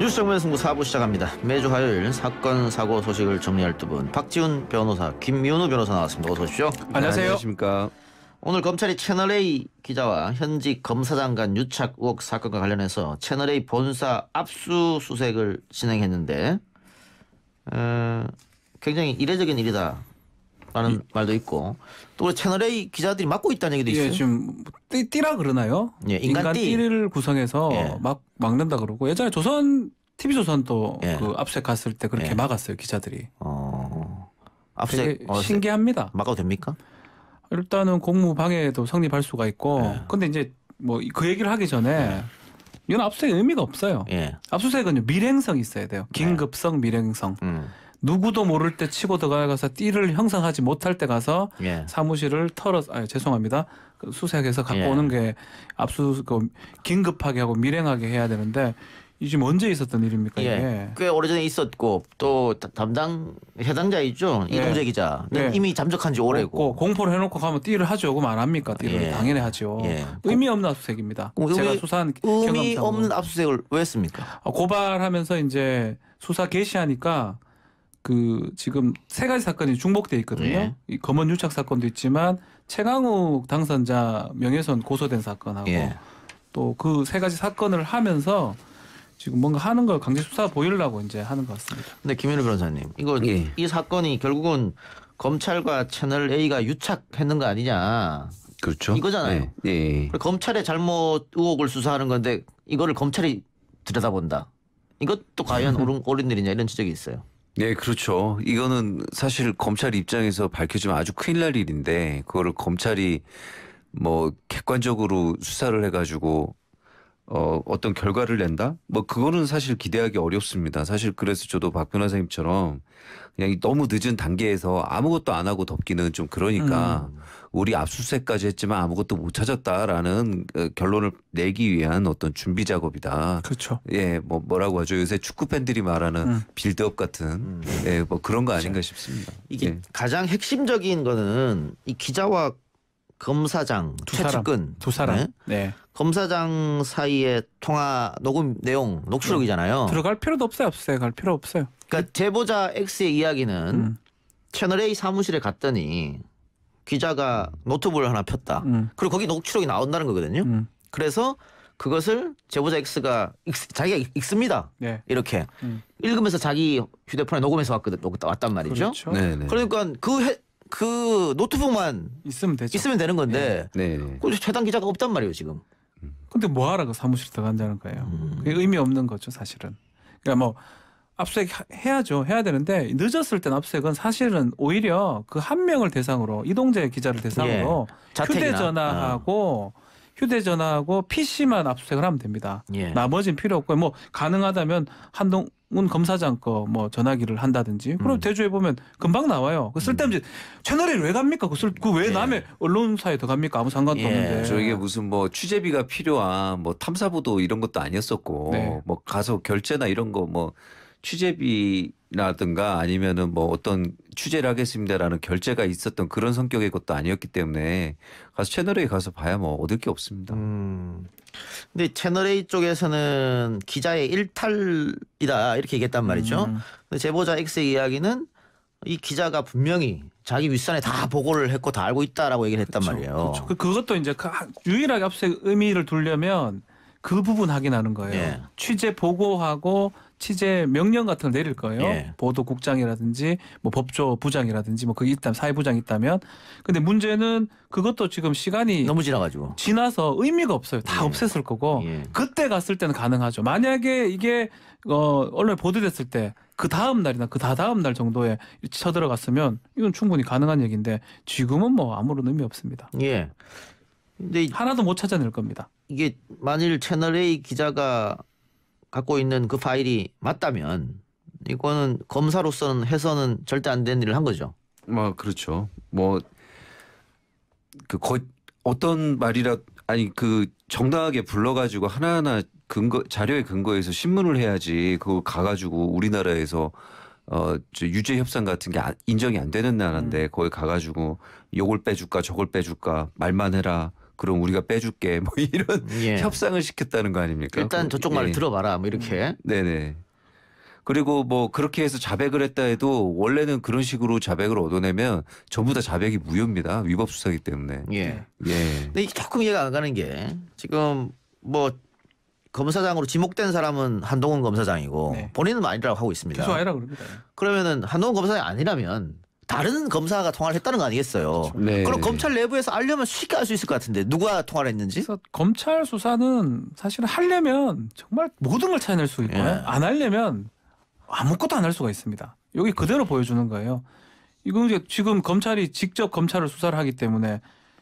뉴스 정면승부 4부 시작합니다. 매주 화요일 사건 사고 소식을 정리할 두분 박지훈 변호사 김윤우 변호사 나왔습니다. 어서 오십시오. 네, 안녕하세요. 안녕하십니까. 오늘 검찰이 채널A 기자와 현직 검사장 간 유착 의혹 사건과 관련해서 채널A 본사 압수수색을 진행했는데 어, 굉장히 이례적인 일이다 라는 이, 말도 있고 또 채널 A 기자들이 막고 있다는 얘기도 예, 있어요. 예, 지금 띠, 띠라 그러나요? 예, 인간, 인간 띠. 를 구성해서 예. 막 막는다 그러고 예전에 조선 TV 조선도 예. 그 압색 갔을 때 그렇게 예. 막았어요 기자들이. 어, 압색 어, 신기합니다. 막아도 됩니까? 일단은 공무 방해도 성립할 수가 있고 예. 근데 이제 뭐 그 얘기를 하기 전에. 이건 압수수색 의미가 없어요. 압수수색은요 밀행성 있어야 돼요. 긴급성, 밀행성. 음. 누구도 모를 때 치고 들어가서 띠를 형성하지 못할 때 가서 예. 사무실을 털어 아 죄송합니다 그 수색해서 갖고 예. 오는 게 압수 그 긴급하게 하고 미행하게 해야 되는데 이제 언제 있었던 일입니까 예. 이게? 꽤 오래전에 있었고 또 담당 해당자 있죠 예. 이동재 기자 예. 이미 잠적한 지 오래고 공포를 해놓고 가면 띠를 하죠 그럼 안 합니까 띠를 예. 당연히 하죠 예. 그 의미 없는 압수색입니다 제가 수사한 의미 경험상으로. 없는 압수색을왜 했습니까 아, 고발하면서 이제 수사 개시하니까 그 지금 세 가지 사건이 중복돼 있거든요. 예. 이 검언 유착 사건도 있지만 최강욱 당선자 명예훼손 고소된 사건하고 예. 또그 세 가지 사건을 하면서 지금 뭔가 하는 걸 강제 수사 보이려고 이제 하는 것 같습니다. 근데 김현우 변호사님, 이거 예. 이 사건이 결국은 검찰과 채널 A가 유착했는 거 아니냐? 그렇죠. 이거잖아요. 네. 검찰의 잘못 의혹을 수사하는 건데 이거를 검찰이 들여다본다. 이것도 과연 옳은, 옳은 일이냐 이런 지적이 있어요. 네, 그렇죠. 이거는 사실 검찰 입장에서 밝혀지면 아주 큰일 날 일인데 그거를 검찰이 뭐 객관적으로 수사를 해가지고 어, 어떤 결과를 낸다? 뭐 그거는 사실 기대하기 어렵습니다. 사실 그래서 저도 박 변호사님처럼 그냥 너무 늦은 단계에서 아무것도 안 하고 덮기는 좀 그러니까 음. 우리 압수수색까지 했지만 아무것도 못 찾았다라는 어, 결론을 내기 위한 어떤 준비 작업이다. 그렇죠. 예, 뭐 뭐라고 하죠? 요새 축구 팬들이 말하는 음. 빌드업 같은 음. 예, 뭐 그런 거 아닌가 그렇죠. 싶습니다. 이게 예. 가장 핵심적인 거는 이 기자와 검사장 두 최측근 사람, 두 사람 네? 네. 검사장 사이의 통화 녹음 내용 녹취록이잖아요. 네. 들어갈 필요도 없어요, 없어요. 갈 필요 없어요. 그러니까 제보자 X의 이야기는 음. 채널 A 사무실에 갔더니 기자가 노트북을 하나 폈다. 음. 그리고 거기 녹취록이 나온다는 거거든요. 음. 그래서 그것을 제보자 X가 익 자기가 읽습니다. 네. 이렇게 음. 읽으면서 자기 휴대폰에 녹음해서 왔거든, 왔단 말이죠. 그렇죠. 네, 네. 그러니까 그, 해, 그 노트북만 있으면 되죠. 있으면 되는 건데 네. 네. 그 해당 기자가 없단 말이에요 지금. 근데 뭐 하라고 사무실 에 들어간다는 거예요. 음. 그게 의미 없는 거죠 사실은. 그러니까 뭐 압수색 해야죠. 해야 되는데 늦었을 땐 압수색은 사실은 오히려 그 한 명을 대상으로 이동재 기자를 대상으로 예. 휴대전화하고 아. 휴대전화하고 PC만 압수색을 하면 됩니다. 예. 나머지는 필요 없고 뭐 가능하다면 한동 훈 검사장 거 뭐 전화기를 한다든지 그럼 음. 대조해 보면 금방 나와요. 그 쓸데없는 음. 채널이 왜 갑니까? 그왜 쓸 그 예. 남의 언론사에 더 갑니까? 아무 상관도 예. 없는데. 저 이게 무슨 뭐 취재비가 필요한 뭐 탐사 보도 이런 것도 아니었었고 네. 뭐 가서 결제나 이런 거뭐 취재비라든가 아니면은 뭐 어떤 취재를 하겠습니다라는 결제가 있었던 그런 성격의 것도 아니었기 때문에 가서 채널A 가서 봐야 뭐 얻을 게 없습니다. 음. 근데 채널A 쪽에서는 기자의 일탈이다 이렇게 얘기했단 말이죠. 음. 근데 제보자 X의 이야기는 이 기자가 분명히 자기 윗선에 다 보고를 했고 다 알고 있다라고 얘기를 했단 그쵸, 말이에요. 그쵸. 그, 그것도 이제 그 유일하게 앞서 의 의미를 두려면 그 부분 확인하는 거예요. 예. 취재 보고하고 취재 명령 같은 걸 내릴 거예요. 예. 보도국장이라든지 뭐 법조부장이라든지 뭐 그게 있다면 사회부장 있다면. 근데 문제는 그것도 지금 시간이 너무 지나가지고 지나서 의미가 없어요. 다 예. 없앴을 거고 예. 그때 갔을 때는 가능하죠. 만약에 이게 어 언론에 보도됐을 때 그 다음 날이나 그 다다음 날 정도에 쳐들어갔으면 이건 충분히 가능한 얘기인데 지금은 뭐 아무런 의미 없습니다. 예. 근데 하나도 못 찾아낼 겁니다. 이게 만일 채널 A 기자가 갖고 있는 그 파일이 맞다면 이거는 검사로서는 해서는 절대 안 되는 일을 한 거죠. 뭐 그렇죠. 뭐 그 어떤 말이라 아니 그 정당하게 불러가지고 하나하나 근거 자료에 근거해서 신문을 해야지 그거 가가지고 우리나라에서 어저 유죄 협상 같은 게 인정이 안 되는 나라인데 음. 거기 가가지고 요걸 빼줄까 저걸 빼줄까 말만 해라 그럼 우리가 빼줄게 뭐 이런 예. 협상을 시켰다는 거 아닙니까? 일단 그, 저쪽 말을 예. 들어봐라 뭐 이렇게. 음. 네네. 그리고 뭐 그렇게 해서 자백을 했다 해도 원래는 그런 식으로 자백을 얻어내면 전부 다 자백이 무효입니다. 위법 수사기 때문에. 예. 예. 근데 이게 조금 이해가 안 가는 게 지금 뭐 검사장으로 지목된 사람은 한동훈 검사장이고 네. 본인은 아니라고 하고 있습니다. 계속 아니라 그럽니다. 그러면은 한동훈 검사장이 아니라면 다른 검사가 통화를 했다는 거 아니겠어요. 네. 그럼 검찰 내부에서 알려면 쉽게 알 수 있을 것 같은데 누가 통화를 했는지? 그래서 검찰 수사는 사실은 하려면 정말 모든 걸 찾아낼 수 있고요. 예. 안 하려면 아무것도 안 할 수가 있습니다. 여기 그대로 보여주는 거예요. 이건 이제 지금 검찰이 직접 검찰을 수사를 하기 때문에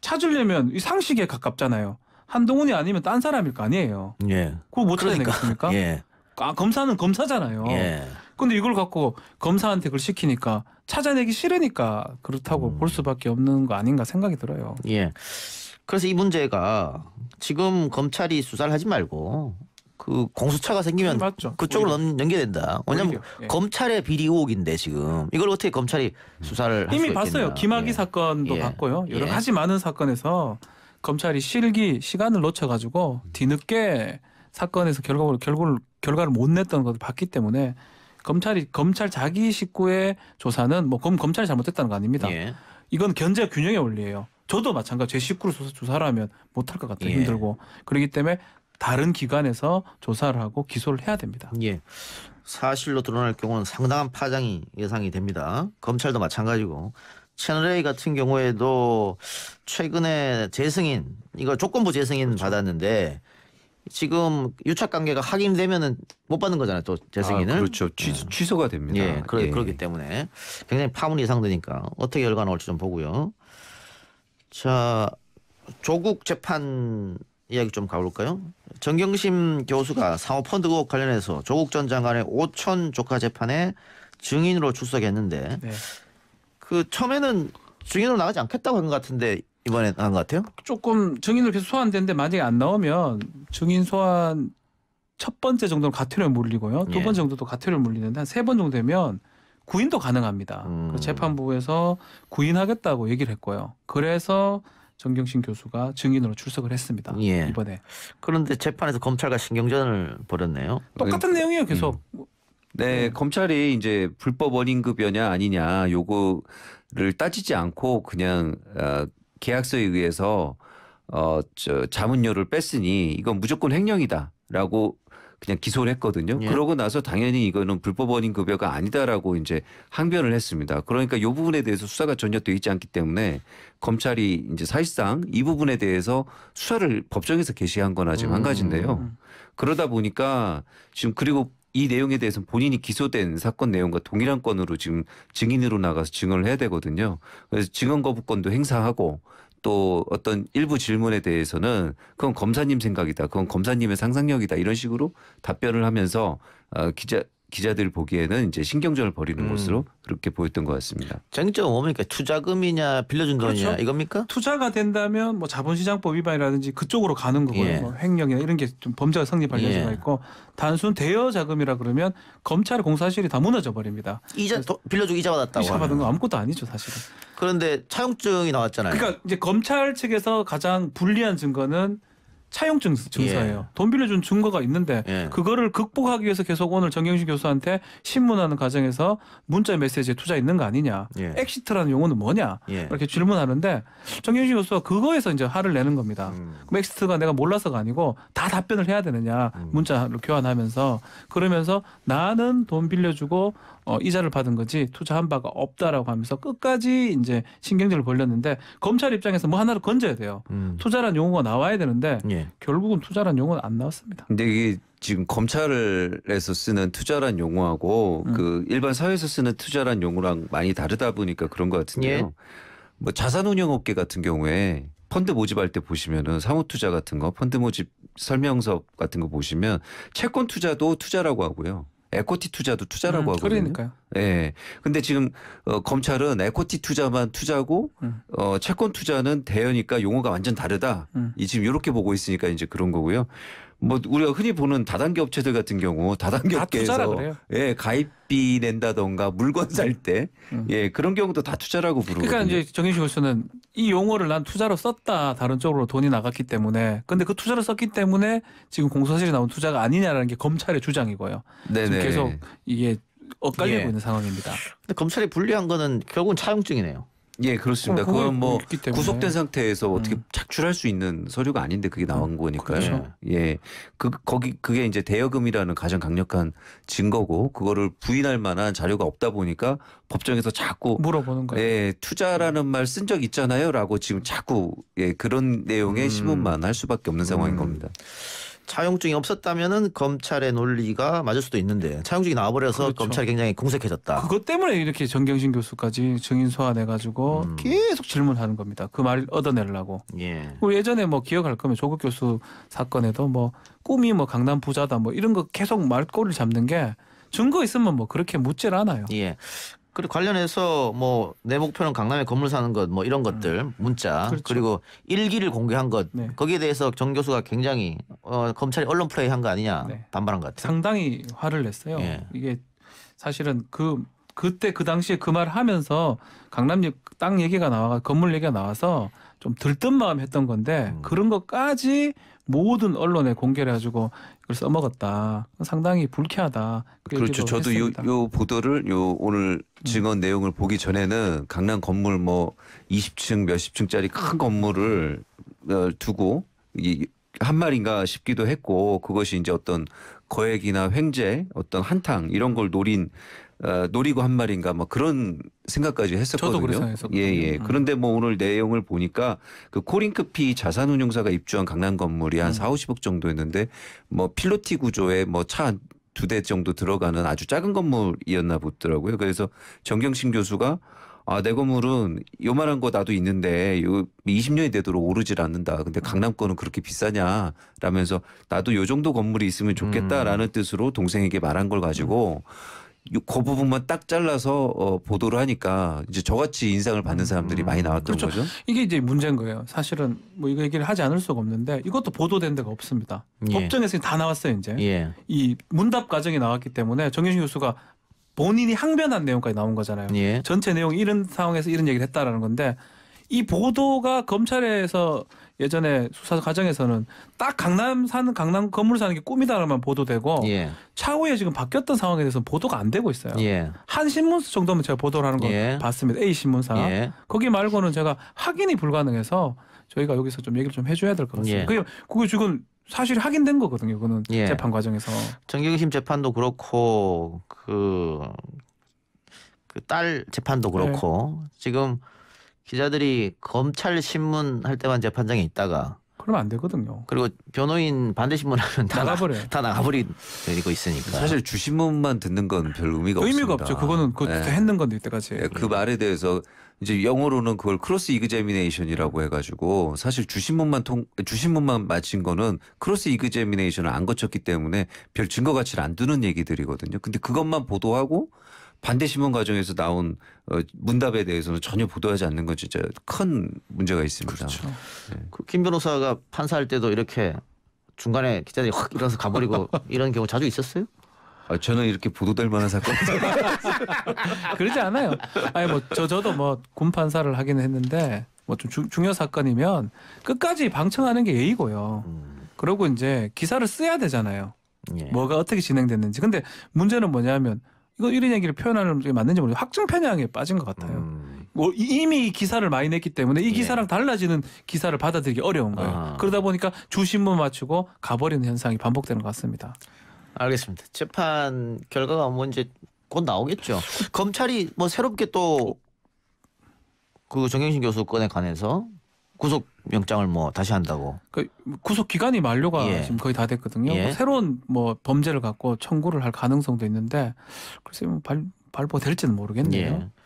찾으려면 이 상식에 가깝잖아요. 한동훈이 아니면 딴 사람일 거 아니에요. 예. 그걸 못 그러니까. 찾아내겠습니까? 그러니까. 예. 아, 검사는 검사잖아요. 예. 근데 이걸 갖고 검사한테 그걸 시키니까 찾아내기 싫으니까 그렇다고 음. 볼 수밖에 없는 거 아닌가 생각이 들어요. 예. 그래서 이 문제가 지금 검찰이 수사를 하지 말고 그 공수처가 생기면 음, 맞죠. 그쪽으로 오히려. 연계된다. 왜냐면 예. 검찰의 비리 의혹인데 지금 이걸 어떻게 검찰이 음. 수사를 이미 봤어요. 김학의 예. 사건도 예. 봤고요. 여러 예. 가지 많은 사건에서 검찰이 실기 시간을 놓쳐가지고 뒤늦게 사건에서 결과를 결과를 결과를 못 냈던 것도 봤기 때문에 검찰이 검찰 자기 식구의 조사는 뭐 검, 검찰이 잘못했다는 거 아닙니다. 예. 이건 견제 균형의 원리예요. 저도 마찬가지 제 식구를 조사, 조사를 하면 못할 것 같아요. 예. 힘들고 그러기 때문에 다른 기관에서 조사를 하고 기소를 해야 됩니다. 예. 사실로 드러날 경우는 상당한 파장이 예상이 됩니다. 검찰도 마찬가지고 채널A 같은 경우에도 최근에 재승인 이거 조건부 재승인 그렇죠. 받았는데 지금 유착 관계가 확인되면은 못 받는 거잖아요. 또재승인은 아, 그렇죠. 취소, 예. 취소가 됩니다. 예, 그러, 예. 그렇기 때문에 굉장히 파문이 상되니까 어떻게 결과 나올지 좀 보고요. 자, 조국 재판 이야기 좀 가볼까요? 정경심 교수가 사모펀드 의혹 관련해서 조국 전 장관의 오천 조카 재판에 증인으로 출석했는데 네. 그 처음에는 증인으로 나가지 않겠다고 한 것 같은데 이번에 한것 같아요? 조금 증인으로 계속 소환되는데 만약에 안 나오면 증인 소환 첫 번째 정도는 가태료를 물리고요. 두 예. 번째 정도도 가태료를 물리는데 한 세 번 정도 되면 구인도 가능합니다. 음. 재판부에서 구인하겠다고 얘기를 했고요. 그래서 정경심 교수가 증인으로 출석을 했습니다. 예. 이번에. 그런데 재판에서 검찰과 신경전을 벌였네요. 똑같은 음. 내용이에요. 계속. 음. 뭐. 네, 음. 검찰이 이제 불법 원인급여냐 아니냐 요거를 따지지 않고 그냥 어, 계약서에 의해서 어, 저 자문료를 뺐으니 이건 무조건 횡령이다라고 그냥 기소를 했거든요. 예. 그러고 나서 당연히 이거는 불법 원인 급여가 아니다라고 이제 항변을 했습니다. 그러니까 이 부분에 대해서 수사가 전혀 되어 있지 않기 때문에 검찰이 이제 사실상 이 부분에 대해서 수사를 법정에서 개시한 건 아직 음. 한 가지인데요. 음. 그러다 보니까 지금 그리고 이 내용에 대해서는 본인이 기소된 사건 내용과 동일한 건으로 지금 증인으로 나가서 증언을 해야 되거든요. 그래서 증언 거부권도 행사하고 또 어떤 일부 질문에 대해서는 그건 검사님 생각이다. 그건 검사님의 상상력이다. 이런 식으로 답변을 하면서 어, 기자 기자들 보기에는 이제 신경전을 벌이는 음. 것으로 그렇게 보였던 것 같습니다. 쟁점은 뭡니까? 투자금이냐 빌려준 그렇죠. 이겁니까? 투자가 된다면 뭐 자본시장법 위반이라든지 그쪽으로 가는 거고요. 예. 뭐 횡령이나 이런 게 좀 범죄가 성립할 여지가 예. 있고 단순 대여 자금이라 그러면 검찰 공사실이 다 무너져 버립니다. 이자 도, 빌려주고 이자 받았다고. 이자 받은 거 아무것도 아니죠 사실은. 그런데 차용증이 나왔잖아요. 그러니까 이제 검찰 측에서 가장 불리한 증거는 차용증 증서예요. 예. 돈 빌려준 증거가 있는데 예. 그거를 극복하기 위해서 계속 오늘 정경심 교수한테 신문하는 과정에서 문자 메시지에 투자 있는 거 아니냐. 예. 엑시트라는 용어는 뭐냐. 예. 이렇게 질문하는데 정경심 교수가 그거에서 이제 화를 내는 겁니다. 음. 그럼 엑시트가 내가 몰라서가 아니고 다 답변을 해야 되느냐. 음. 문자를 교환하면서 그러면서 나는 돈 빌려주고 어, 이자를 받은 거지 투자한 바가 없다라고 하면서 끝까지 이제 신경질을 벌렸는데 검찰 입장에서 뭐 하나를 건져야 돼요. 음. 투자란 용어가 나와야 되는데 예. 결국은 투자란 용어는 안 나왔습니다. 근데 이게 지금 검찰에서 쓰는 투자란 용어하고 음. 그 일반 사회에서 쓰는 투자란 용어랑 많이 다르다 보니까 그런 것 같은데요. 예. 뭐 자산운용업계 같은 경우에 펀드 모집할 때 보시면은 사무투자 같은 거 펀드 모집 설명서 같은 거 보시면 채권 투자도 투자라고 하고요. 에코티 투자도 투자라고 음, 하거든요. 그러니까요. 예. 네. 근데 지금 어, 검찰은 에코티 투자만 투자고 음. 어, 채권 투자는 대여니까 용어가 완전 다르다. 음. 이 지금 이렇게 보고 있으니까 이제 그런 거고요. 뭐 우리가 흔히 보는 다단계 업체들 같은 경우 다단계 업계에서 예 가입비 낸다던가 물건 네. 살때예 음. 예, 그런 경우도 다 투자라고 부르거든요. 그러니까 이제 정인식 교수는 이 용어를 난 투자로 썼다 다른 쪽으로 돈이 나갔기 때문에 근데 그 투자를 썼기 때문에 지금 공소사실이 나온 투자가 아니냐라는 게 검찰의 주장이고요. 네네. 계속 이게 엇갈리고 예. 있는 상황입니다. 근데 검찰이 불리한 거는 결국은 차용증이네요. 예, 그렇습니다. 그건 뭐 구속된 상태에서 어떻게 음. 착출할 수 있는 서류가 아닌데 그게 나온 음, 거니까요. 그렇죠. 예, 그 거기 그게 이제 대여금이라는 가장 강력한 증거고 그거를 부인할 만한 자료가 없다 보니까 법정에서 자꾸 물어보는 거예요. 예, 투자라는 말 쓴 적 있잖아요.라고 지금 자꾸 예 그런 내용의 음. 신문만 할 수밖에 없는 상황인 음. 겁니다. 차용증이 없었다면은 검찰의 논리가 맞을 수도 있는데 차용증이 나와버려서 그렇죠. 검찰이 굉장히 공색해졌다. 그것 때문에 이렇게 정경심 교수까지 증인 소환해가지고 음. 계속 질문하는 겁니다. 그 말을 얻어내려고. 예. 우리 예전에 뭐 기억할 거면 조국 교수 사건에도 뭐 꿈이 뭐 강남 부자다 뭐 이런 거 계속 말꼬리를 잡는 게 증거 있으면 뭐 그렇게 묻질 않아요. 예. 그리고 관련해서 뭐 내 목표는 강남에 건물 사는 것 뭐 이런 것들 음. 문자 그렇죠. 그리고 일기를 공개한 것 네. 거기에 대해서 정 교수가 굉장히 어, 검찰이 언론 플레이 한 거 아니냐 네. 반발한 것 같아요. 상당히 화를 냈어요. 예. 이게 사실은 그 그때 그 당시에 그말을 하면서 강남 땅 얘기가 나와 건물 얘기가 나와서 좀 들뜬 마음 했던 건데 음. 그런 것까지 모든 언론에 공개를 해가지고 이걸 써먹었다. 상당히 불쾌하다. 그 그렇죠. 저도 요, 요, 보도를 요 오늘 음. 증언 음. 내용을 보기 전에는 강남 건물 뭐 20층 몇십 층짜리 큰 음. 건물을 어, 두고 이, 한 말인가 싶기도 했고 그것이 이제 어떤 거액이나 횡재 어떤 한탕 이런 걸 노린 어, 노리고 한 말인가 뭐 그런 생각까지 했었거든요. 예, 예. 음. 그런데 뭐 오늘 내용을 보니까 그 코링크피 자산운용사가 입주한 강남 건물이 한 음. 4, 50억 정도였는데 뭐 필로티 구조에 뭐 차 두 대 정도 들어가는 아주 작은 건물이었나 보더라고요. 그래서 정경심 교수가 아, 내 건물은 요만한 거 나도 있는데 요 20년이 되도록 오르질 않는다. 근데 강남 권은 그렇게 비싸냐? 라면서 나도 요 정도 건물이 있으면 좋겠다라는 음. 뜻으로 동생에게 말한 걸 가지고 음. 그 부분만 딱 잘라서 어, 보도를 하니까 이제 저같이 인상을 받는 사람들이 음. 많이 나왔던 그렇죠. 거죠. 이게 이제 문제인 거예요. 사실은 뭐 이거 얘기를 하지 않을 수가 없는데 이것도 보도된 데가 없습니다. 예. 법정에서 다 나왔어요 이제. 예. 이 문답 과정이 나왔기 때문에 정윤식 교수가 본인이 항변한 내용까지 나온 거잖아요. 예. 전체 내용이 이런 상황에서 이런 얘기를 했다라는 건데 이 보도가 검찰에서 예전에 수사 과정에서는 딱 강남 사는 강남 건물 사는 게 꿈이다라만 보도되고 예. 차후에 지금 바뀌었던 상황에 대해서 보도가 안 되고 있어요. 예. 한신문사 정도면 제가 보도를 하는 걸 예. 봤습니다. A 신문사 예. 거기 말고는 제가 확인이 불가능해서 저희가 여기서 좀 얘기를 좀 해줘야 될 것 같습니다. 예. 그게 그게 지금 사실 확인된 거거든요. 그거는 예. 재판 과정에서 정경심 재판도 그렇고 그그 딸 재판도 그렇고 네. 지금. 기자들이 검찰 신문 할 때만 재판장에 있다가 그러면 안 되거든요. 그리고 변호인 반대 신문 하면 다 나가버려. 다 나가버리 고 있으니까. 사실 주신문만 듣는 건 별 의미가, 의미가 없습니 의미가 없죠. 그거는 그 네. 했는 건데 이때까지. 네. 그 말에 대해서 이제 영어로는 그걸 크로스 이그제미네이션이라고 해가지고 사실 주신문만 통 주신문만 마친 거는 크로스 이그제미네이션을 안 거쳤기 때문에 별 증거 가치를 안 두는 얘기들이거든요. 근데 그것만 보도하고 반대 신문 과정에서 나온 어, 문답에 대해서는 전혀 보도하지 않는 건 진짜 큰 문제가 있습니다. 그렇죠. 네. 그김 변호사가 판사할 때도 이렇게 중간에 기자들이 확일어서 가버리고 이런 경우 자주 있었어요? 아, 저는 이렇게 보도될 만한 사건 그러지 않아요. 아니 뭐 저 저도 뭐 군판사를 하기는 했는데 뭐 좀 중요 사건이면 끝까지 방청하는 게 예의고요. 음. 그러고 이제 기사를 써야 되잖아요. 예. 뭐가 어떻게 진행됐는지. 근데 문제는 뭐냐면 이거 이런 얘기를 표현하는 게 맞는지 모르겠어 확증 편향에 빠진 것 같아요. 음. 뭐 이미 기사를 많이 냈기 때문에 이 예. 기사랑 예. 달라지는 기사를 받아들이기 어려운 거예요. 아. 그러다 보니까 주신문 맞추고 가버리는 현상이 반복되는 것 같습니다. 알겠습니다. 재판 결과가 뭔지 뭐 곧 나오겠죠. 검찰이 뭐 새롭게 또 그정영신 교수 건에 관해서 구속 명장을뭐 다시 한다고. 그 구속 기간이 만료가 예. 지금 거의 다 됐거든요. 예. 뭐 새로운 뭐 범죄를 갖고 청구를 할 가능성도 있는데 글쎄 뭐 발, 발부될지는 모르겠네요. 예.